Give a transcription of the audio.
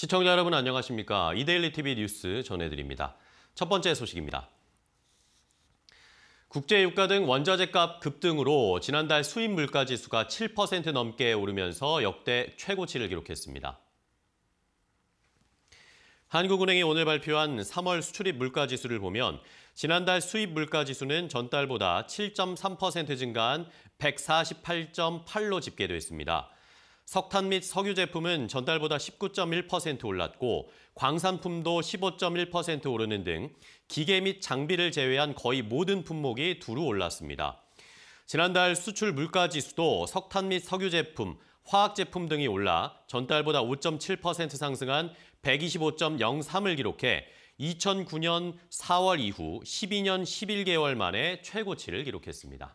시청자 여러분 안녕하십니까? 이데일리 TV 뉴스 전해드립니다. 첫 번째 소식입니다. 국제유가 등 원자재값 급등으로 지난달 수입 물가지수가 7% 넘게 오르면서 역대 최고치를 기록했습니다. 한국은행이 오늘 발표한 3월 수출입 물가지수를 보면 지난달 수입 물가지수는 전달보다 7.3% 증가한 148.8로 집계됐습니다. 석탄 및 석유 제품은 전달보다 19.1% 올랐고 광산품도 15.1% 오르는 등 기계 및 장비를 제외한 거의 모든 품목이 두루 올랐습니다. 지난달 수출 물가 지수도 석탄 및 석유 제품, 화학 제품 등이 올라 전달보다 5.7% 상승한 125.03을 기록해 2009년 4월 이후 12년 11개월 만에 최고치를 기록했습니다.